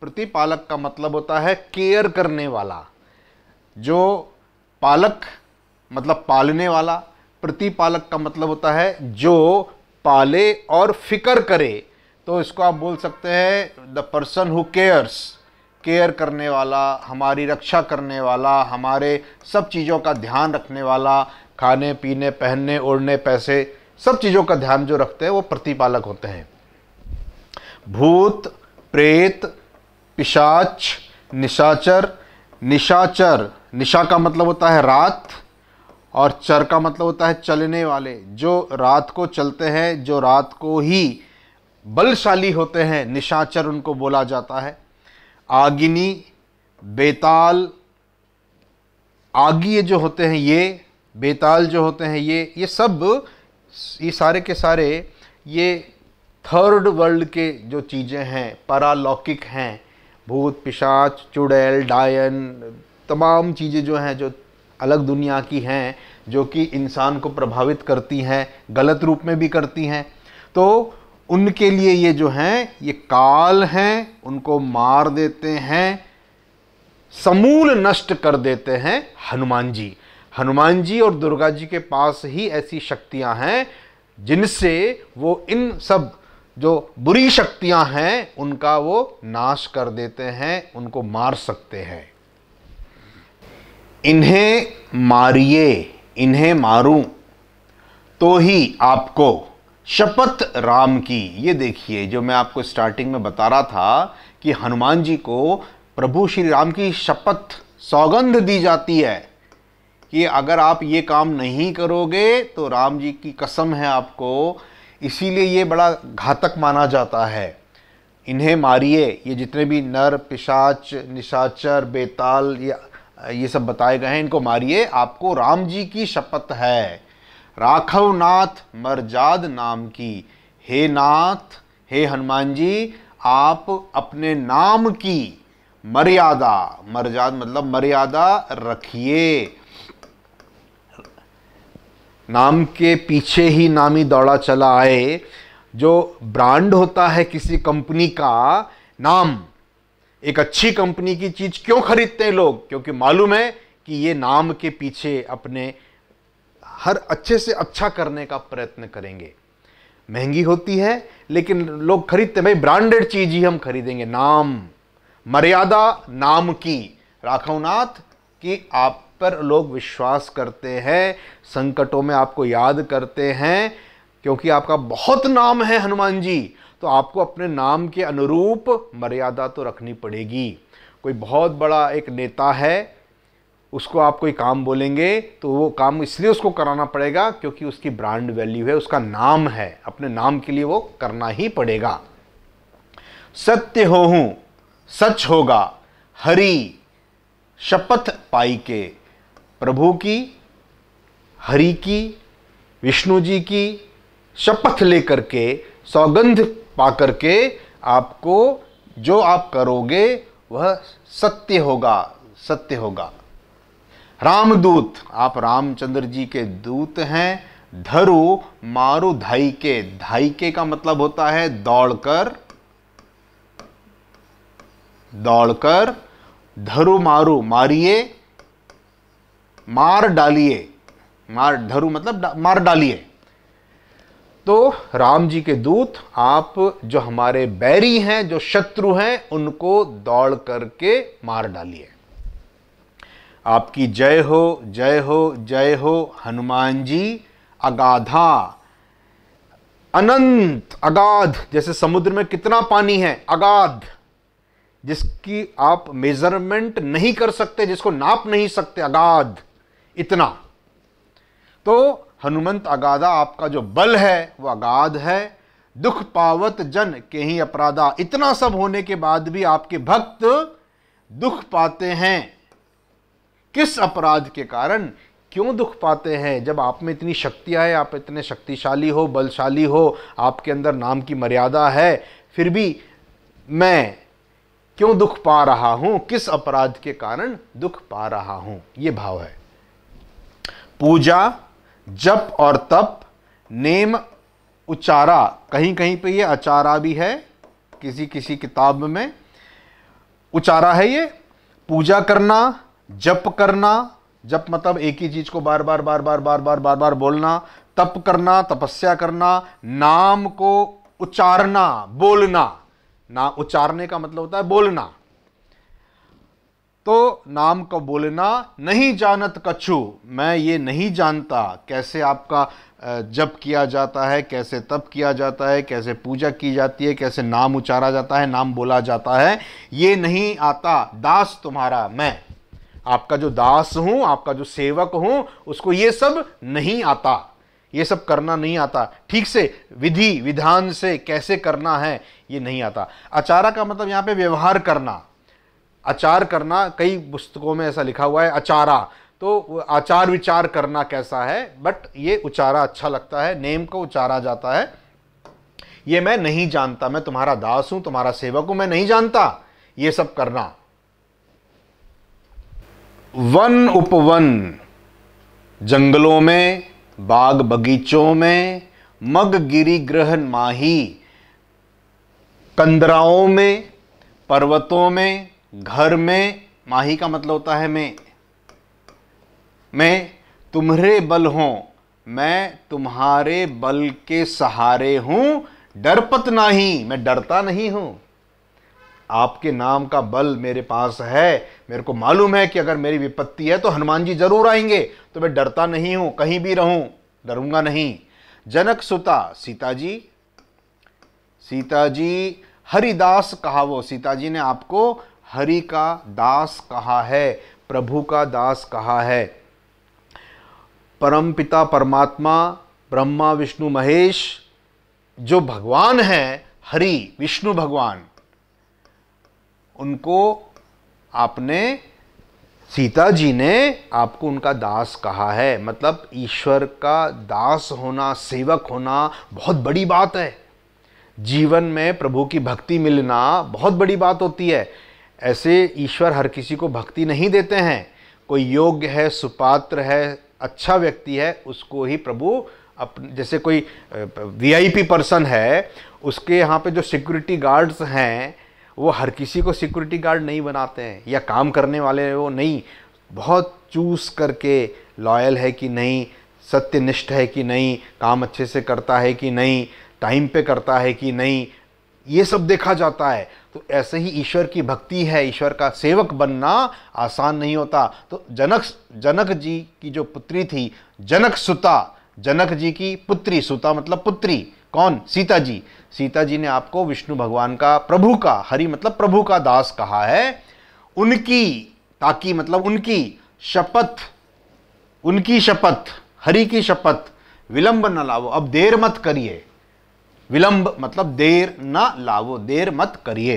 प्रतिपालक का मतलब होता है केयर करने वाला जो पालक मतलब पालने वाला प्रतिपालक का मतलब होता है जो पाले और फिकर करे तो इसको आप बोल सकते हैं the person who cares care करने वाला हमारी रक्षा करने वाला हमारे सब चीज़ों का ध्यान रखने वाला खाने पीने पहनने ओढ़ने पैसे सब चीज़ों का ध्यान जो रखते हैं वो प्रतिपालक होते हैं भूत प्रेत पिशाच निशाचर निशाचर निशा का मतलब होता है रात और चर का मतलब होता है चलने वाले जो रात को चलते हैं जो रात को ही बलशाली होते हैं निशाचर उनको बोला जाता है आगिनी बेताल आगी जो होते हैं ये बेताल जो होते हैं ये ये सब ये सारे के सारे ये थर्ड वर्ल्ड के जो चीज़ें हैं परालौकिक हैं भूत पिशाच चुड़ैल डायन तमाम चीज़ें जो हैं जो अलग दुनिया की हैं जो कि इंसान को प्रभावित करती हैं गलत रूप में भी करती हैं तो उनके लिए ये जो हैं ये काल हैं उनको मार देते हैं समूल नष्ट कर देते हैं हनुमान जी हनुमान जी और दुर्गा जी के पास ही ऐसी शक्तियां हैं जिनसे वो इन सब जो बुरी शक्तियां हैं उनका वो नाश कर देते हैं उनको मार सकते हैं इन्हें मारिए इन्हें मारूं तो ही आपको शपथ राम की ये देखिए जो मैं आपको स्टार्टिंग में बता रहा था कि हनुमान जी को प्रभु श्री राम की शपथ सौगंध दी जाती है कि अगर आप ये काम नहीं करोगे तो राम जी की कसम है आपको इसीलिए ये बड़ा घातक माना जाता है इन्हें मारिए ये जितने भी नर पिशाच निशाचर बेताल या ये सब बताए गए हैं इनको मारिए आपको राम जी की शपथ है राघव नाथ मरजाद नाम की हे नाथ हे हनुमान जी आप अपने नाम की मर्यादा मर्जाद मतलब मर्यादा रखिए नाम के पीछे ही नामी दौड़ा चला आए जो ब्रांड होता है किसी कंपनी का नाम एक अच्छी कंपनी की चीज़ क्यों खरीदते हैं लोग क्योंकि मालूम है कि ये नाम के पीछे अपने हर अच्छे से अच्छा करने का प्रयत्न करेंगे महंगी होती है लेकिन लोग खरीदते भाई ब्रांडेड चीज़ ही हम खरीदेंगे नाम मर्यादा नाम की राघवनाथ कि आप पर लोग विश्वास करते हैं संकटों में आपको याद करते हैं क्योंकि आपका बहुत नाम है हनुमान जी तो आपको अपने नाम के अनुरूप मर्यादा तो रखनी पड़ेगी कोई बहुत बड़ा एक नेता है उसको आप कोई काम बोलेंगे तो वो काम इसलिए उसको कराना पड़ेगा क्योंकि उसकी ब्रांड वैल्यू है उसका नाम है अपने नाम के लिए वो करना ही पड़ेगा सत्य हो हूं सच होगा हरि शपथ पाई के प्रभु की हरि की विष्णु जी की शपथ लेकर के सौगंध पा करके आपको जो आप करोगे वह सत्य होगा सत्य होगा रामदूत आप रामचंद्र जी के दूत हैं धरु मारु धाई के का मतलब होता है दौड़कर दौड़कर धरु मारु मारिए मार डालिए मार धरु मतलब मार डालिए तो राम जी के दूत आप जो हमारे बैरी हैं जो शत्रु हैं उनको दौड़ करके मार डालिए आपकी जय हो जय हो जय हो हनुमान जी अगाधा अनंत अगाध जैसे समुद्र में कितना पानी है अगाध जिसकी आप मेजरमेंट नहीं कर सकते जिसको नाप नहीं सकते अगाध इतना तो हनुमंत अगाधा आपका जो बल है वह अगाध है दुख पावत जन के ही अपराधा इतना सब होने के बाद भी आपके भक्त दुख पाते हैं किस अपराध के कारण क्यों दुख पाते हैं जब आप में इतनी शक्ति है आप इतने शक्तिशाली हो बलशाली हो आपके अंदर नाम की मर्यादा है फिर भी मैं क्यों दुख पा रहा हूं किस अपराध के कारण दुख पा रहा हूं ये भाव है पूजा जप और तप नेम उचारा कहीं कहीं पे ये अचारा भी है किसी किसी किताब में उचारा है ये पूजा करना जप करना जप मतलब एक ही चीज को बार बार बार बार बार बार बार बार बोलना तप करना तपस्या करना नाम को उचारना बोलना ना उचारने का मतलब होता है बोलना तो नाम का बोलना नहीं जानत कछु मैं ये नहीं जानता कैसे आपका जप किया जाता है कैसे तप किया जाता है कैसे पूजा की जाती है कैसे नाम उचारा जाता है नाम बोला जाता है ये नहीं आता दास तुम्हारा मैं आपका जो दास हूँ आपका जो सेवक हूँ उसको ये सब नहीं आता ये सब करना नहीं आता ठीक से विधि विधान से कैसे करना है ये नहीं आता अचारा का मतलब यहाँ पे व्यवहार करना आचार करना कई पुस्तकों में ऐसा लिखा हुआ है अचारा तो आचार विचार करना कैसा है बट ये उचारा अच्छा लगता है नेम को उचारा जाता है ये मैं नहीं जानता मैं तुम्हारा दास हूं तुम्हारा सेवक हूं मैं नहीं जानता ये सब करना वन उपवन जंगलों में बाग बगीचों में मग गिरी ग्रह माही कंदराओं में पर्वतों में घर में माही का मतलब होता है मैं मैं तुम्हारे बल हूं मैं तुम्हारे बल के सहारे हूं डरपत नहीं मैं डरता नहीं हूं आपके नाम का बल मेरे पास है मेरे को मालूम है कि अगर मेरी विपत्ति है तो हनुमान जी जरूर आएंगे तो मैं डरता नहीं हूं कहीं भी रहूं डरूंगा नहीं जनक सुता सीता जी सीता जी हरिदास वो सीता जी ने आपको हरि का दास कहा है प्रभु का दास कहा है परम पिता परमात्मा ब्रह्मा विष्णु महेश जो भगवान है हरि विष्णु भगवान उनको आपने सीता जी ने आपको उनका दास कहा है मतलब ईश्वर का दास होना सेवक होना बहुत बड़ी बात है जीवन में प्रभु की भक्ति मिलना बहुत बड़ी बात होती है ऐसे ईश्वर हर किसी को भक्ति नहीं देते हैं कोई योग्य है सुपात्र है अच्छा व्यक्ति है उसको ही प्रभु अपने जैसे कोई वीआईपी पर्सन है उसके यहाँ पे जो सिक्योरिटी गार्ड्स हैं वो हर किसी को सिक्योरिटी गार्ड नहीं बनाते हैं या काम करने वाले वो नहीं बहुत चूस करके लॉयल है कि नहीं सत्यनिष्ठ है कि नहीं काम अच्छे से करता है कि नहीं टाइम पे करता है कि नहीं ये सब देखा जाता है तो ऐसे ही ईश्वर की भक्ति है ईश्वर का सेवक बनना आसान नहीं होता तो जनक जनक जी की जो पुत्री थी जनक सुता जनक जी की पुत्री सुता मतलब पुत्री कौन सीता जी सीता जी ने आपको विष्णु भगवान का प्रभु का हरि मतलब प्रभु का दास कहा है उनकी ताकि मतलब उनकी शपथ उनकी शपथ हरि की शपथ विलंब न लाओ अब देर मत करिए विलंब मतलब देर ना लावो देर मत करिए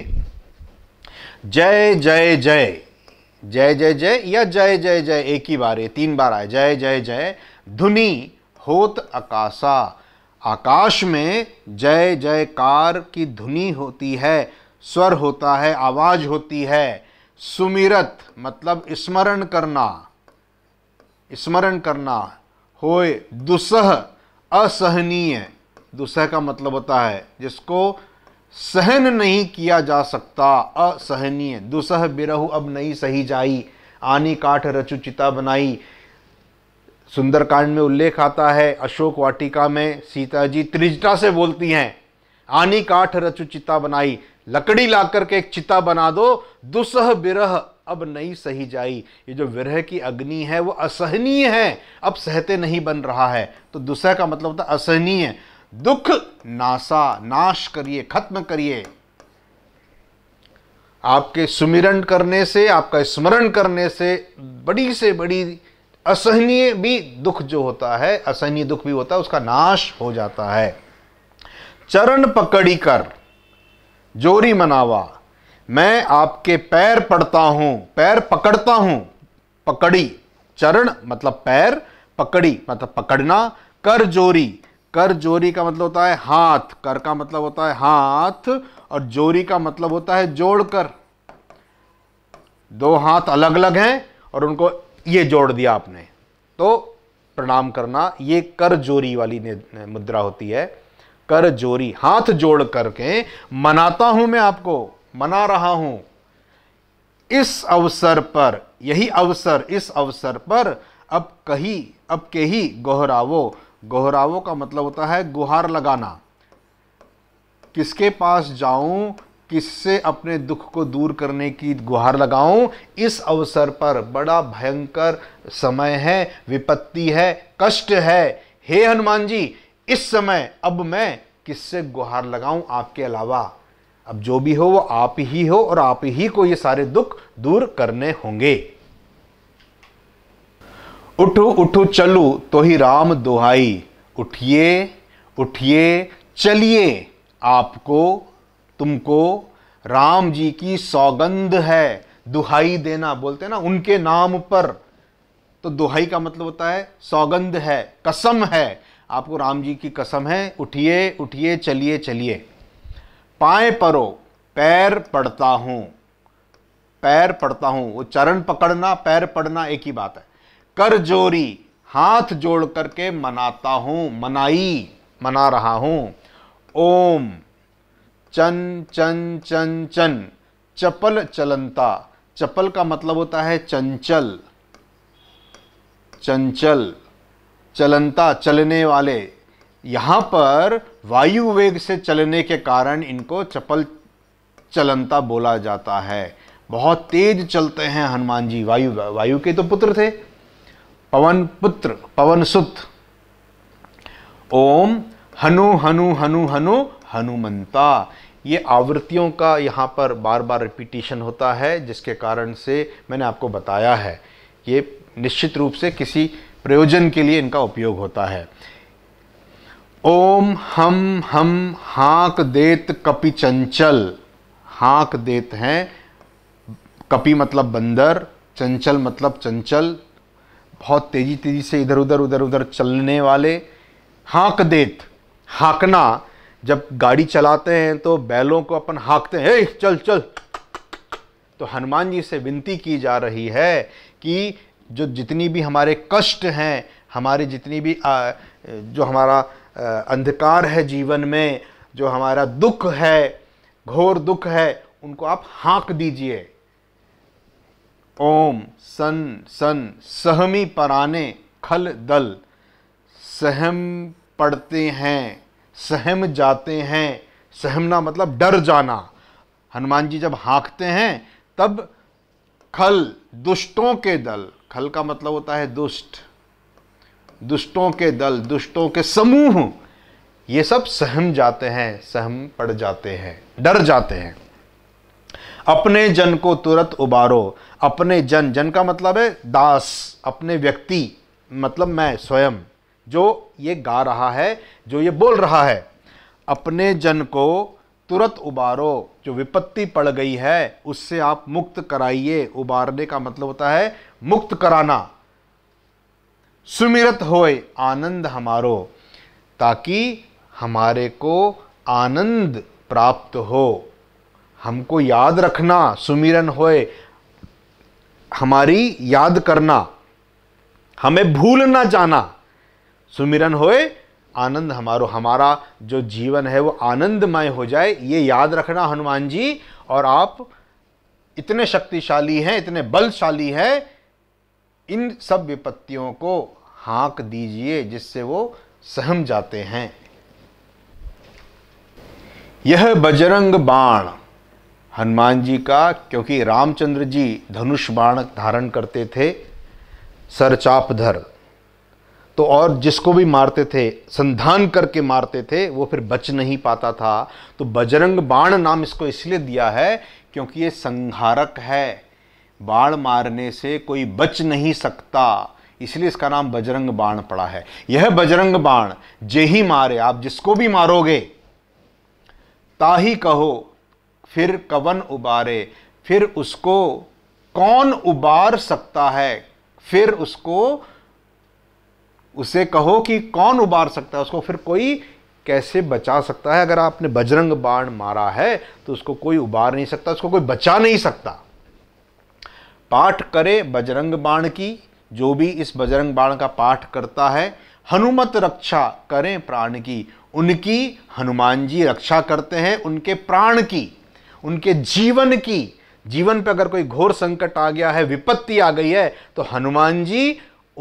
जय जय जय जय जय जय या जय जय जय एक ही बार है तीन बार आए जय जय जय धुनि होत आकाशा आकाश में जय जय कार की धुनि होती है स्वर होता है आवाज होती है सुमिरत मतलब स्मरण करना स्मरण करना होए दुसह असहनीय दुसह का मतलब होता है जिसको सहन नहीं किया जा सकता असहनीय दुसह बिरहु अब नहीं सही जाई आनी काठ रचुचिता बनाई सुंदरकांड में उल्लेख आता है अशोक वाटिका में सीता जी त्रिजटा से बोलती हैं आनी काठ रचु चिता बनाई लकड़ी ला करके एक चिता बना दो दुसह बिरह अब नहीं सही जाई ये जो विरह की अग्नि है वो असहनीय है अब सहते नहीं बन रहा है तो दुसह का मतलब होता है असहनीय दुख नासा नाश करिए खत्म करिए आपके सुमिरन करने से आपका स्मरण करने से बड़ी से बड़ी असहनीय भी दुख जो होता है असहनीय दुख भी होता है उसका नाश हो जाता है चरण पकड़ी कर जोरी मनावा मैं आपके पैर पड़ता हूं पैर पकड़ता हूं पकड़ी चरण मतलब पैर पकड़ी मतलब पकड़ना कर जोरी कर जोरी का मतलब होता है हाथ कर का मतलब होता है हाथ और जोरी का मतलब होता है जोड़कर दो हाथ अलग अलग हैं और उनको ये जोड़ दिया आपने तो प्रणाम करना ये कर जोरी वाली मुद्रा होती है कर जोरी हाथ जोड़ करके मनाता हूं मैं आपको मना रहा हूं इस अवसर पर यही अवसर इस अवसर पर अब कही अब के ही गोहरावो गोहरावों का मतलब होता है गुहार लगाना किसके पास जाऊं किससे अपने दुख को दूर करने की गुहार लगाऊं इस अवसर पर बड़ा भयंकर समय है विपत्ति है कष्ट है हे हनुमान जी इस समय अब मैं किससे गुहार लगाऊं आपके अलावा अब जो भी हो वो आप ही हो और आप ही को ये सारे दुख दूर करने होंगे उठो उठो चलो तो ही राम दोहाई उठिए उठिए चलिए आपको तुमको राम जी की सौगंध है दुहाई देना बोलते हैं ना उनके नाम पर तो दुहाई का मतलब होता है सौगंध है कसम है आपको राम जी की कसम है उठिए उठिए चलिए चलिए पाए परो पैर पड़ता हूं पैर पड़ता हूं वो चरण पकड़ना पैर पड़ना एक ही बात है करजोरी हाथ जोड़ करके मनाता हूं मनाई मना रहा हूं ओम चन चन चन चन चपल चलनता चपल का मतलब होता है चंचल चंचल चलनता चलने वाले यहां पर वायु वेग से चलने के कारण इनको चपल चलनता बोला जाता है बहुत तेज चलते हैं हनुमान जी वायु वायु के तो पुत्र थे पवन पुत्र पवन सुत ओम हनु हनु हनु हनु हनुमंता ये आवृत्तियों का यहाँ पर बार बार रिपीटिशन होता है जिसके कारण से मैंने आपको बताया है ये निश्चित रूप से किसी प्रयोजन के लिए इनका उपयोग होता है ओम हम हम हाँक देत कपि चंचल हाँक देत हैं कपि मतलब बंदर चंचल मतलब चंचल बहुत तेज़ी तेज़ी से इधर उधर उधर उधर चलने वाले हाँक देत हाँकना जब गाड़ी चलाते हैं तो बैलों को अपन हाँकते हैं hey, चल चल तो हनुमान जी से विनती की जा रही है कि जो जितनी भी हमारे कष्ट हैं हमारे जितनी भी आ, जो हमारा अंधकार है जीवन में जो हमारा दुख है घोर दुख है उनको आप हाँक दीजिए ओम सन सन सहमी पराने खल दल सहम पड़ते हैं सहम जाते हैं सहमना मतलब डर जाना हनुमान जी जब हाँकते हैं तब खल दुष्टों के दल खल का मतलब होता है दुष्ट दुष्टों के दल दुष्टों के समूह ये सब सहम जाते हैं सहम पड़ जाते हैं डर जाते हैं अपने जन को तुरंत उबारो अपने जन जन का मतलब है दास अपने व्यक्ति मतलब मैं स्वयं जो ये गा रहा है जो ये बोल रहा है अपने जन को तुरंत उबारो जो विपत्ति पड़ गई है उससे आप मुक्त कराइए उबारने का मतलब होता है मुक्त कराना सुमिरत होए आनंद हमारो ताकि हमारे को आनंद प्राप्त हो हमको याद रखना सुमिरन होए हमारी याद करना हमें भूल ना जाना सुमिरन होए आनंद हमारो हमारा जो जीवन है वो आनंदमय हो जाए ये याद रखना हनुमान जी और आप इतने शक्तिशाली हैं इतने बलशाली हैं इन सब विपत्तियों को हाँक दीजिए जिससे वो सहम जाते हैं यह बजरंग बाण हनुमान जी का क्योंकि रामचंद्र जी धनुष बाण धारण करते थे सरचापधर तो और जिसको भी मारते थे संधान करके मारते थे वो फिर बच नहीं पाता था तो बजरंग बाण नाम इसको इसलिए दिया है क्योंकि ये संहारक है बाण मारने से कोई बच नहीं सकता इसलिए इसका नाम बजरंग बाण पड़ा है यह बजरंग बाण जे ही मारे आप जिसको भी मारोगे ताही कहो फिर कवन उबारे फिर उसको कौन उबार सकता है फिर उसको उसे कहो कि कौन उबार सकता है उसको फिर कोई कैसे बचा सकता है अगर आपने बजरंग बाण मारा है तो उसको कोई उबार नहीं सकता उसको कोई बचा नहीं सकता पाठ करे बजरंग बाण की जो भी इस बजरंग बाण का पाठ करता है हनुमत रक्षा करें प्राण की उनकी हनुमान जी रक्षा करते हैं उनके प्राण की उनके जीवन की जीवन पर अगर कोई घोर संकट आ गया है विपत्ति आ गई है तो हनुमान जी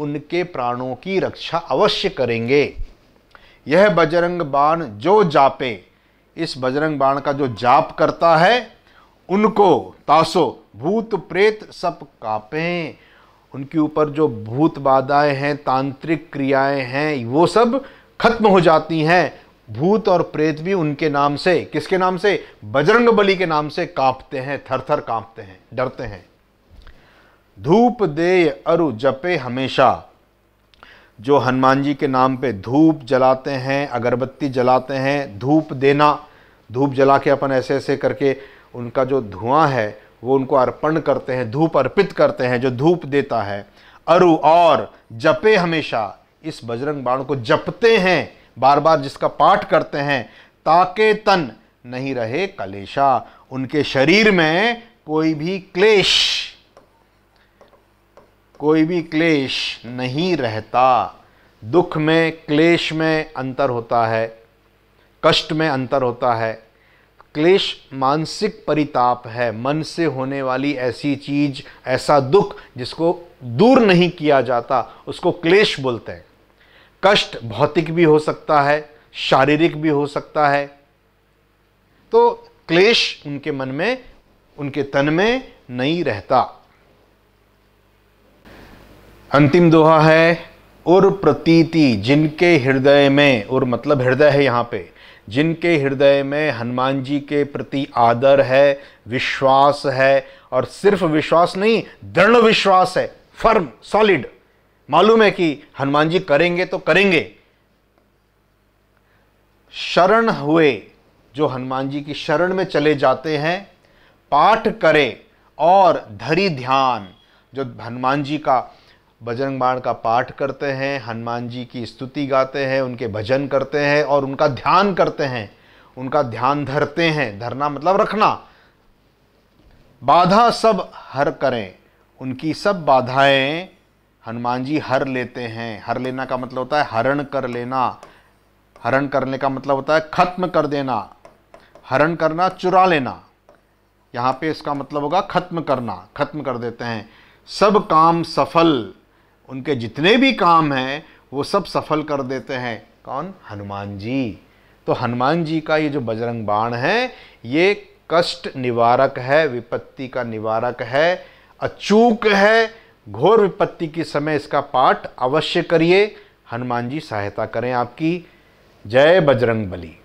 उनके प्राणों की रक्षा अवश्य करेंगे यह बजरंग बाण जो जापे इस बजरंग बाण का जो जाप करता है उनको तासो भूत प्रेत सब कापें उनके ऊपर जो भूत बाधाएं हैं तांत्रिक क्रियाएं हैं वो सब खत्म हो जाती हैं भूत और प्रेत भी उनके नाम से किसके नाम से बजरंग बली के नाम से कांपते हैं थर थर कांपते हैं डरते हैं धूप देय अरु जपे हमेशा जो हनुमान जी के नाम पे धूप जलाते हैं अगरबत्ती जलाते हैं धूप देना धूप जला के अपन ऐसे ऐसे करके उनका जो धुआं है वो उनको अर्पण करते हैं धूप अर्पित करते हैं जो धूप देता है अरु और जपे हमेशा इस बजरंग बाण को जपते हैं बार बार जिसका पाठ करते हैं ताके तन नहीं रहे कलेशा उनके शरीर में कोई भी क्लेश कोई भी क्लेश नहीं रहता दुख में क्लेश में अंतर होता है कष्ट में अंतर होता है क्लेश मानसिक परिताप है मन से होने वाली ऐसी चीज ऐसा दुख जिसको दूर नहीं किया जाता उसको क्लेश बोलते हैं कष्ट भौतिक भी हो सकता है शारीरिक भी हो सकता है तो क्लेश उनके मन में उनके तन में नहीं रहता अंतिम दोहा है उर प्रतीति जिनके हृदय में उर मतलब हृदय है यहाँ पे जिनके हृदय में हनुमान जी के प्रति आदर है विश्वास है और सिर्फ विश्वास नहीं दृढ़ विश्वास है फर्म सॉलिड मालूम है कि हनुमान जी करेंगे तो करेंगे शरण हुए जो हनुमान जी की शरण में चले जाते हैं पाठ करें और धरी ध्यान जो हनुमान जी का बजरंग बाण का पाठ करते हैं हनुमान जी की स्तुति गाते हैं उनके भजन करते हैं और उनका ध्यान करते हैं उनका ध्यान धरते हैं धरना मतलब रखना बाधा सब हर करें उनकी सब बाधाएं हनुमान जी हर लेते हैं हर लेना का मतलब होता है हरण कर लेना हरण करने का मतलब होता है खत्म कर देना हरण करना चुरा लेना यहाँ पे इसका मतलब होगा खत्म करना खत्म कर देते हैं सब काम सफल उनके जितने भी काम हैं वो सब सफल कर देते हैं कौन हनुमान जी तो हनुमान जी का ये जो बजरंग बाण है ये कष्ट निवारक है विपत्ति का निवारक है अचूक है घोर विपत्ति के समय इसका पाठ अवश्य करिए हनुमान जी सहायता करें आपकी जय बजरंग बली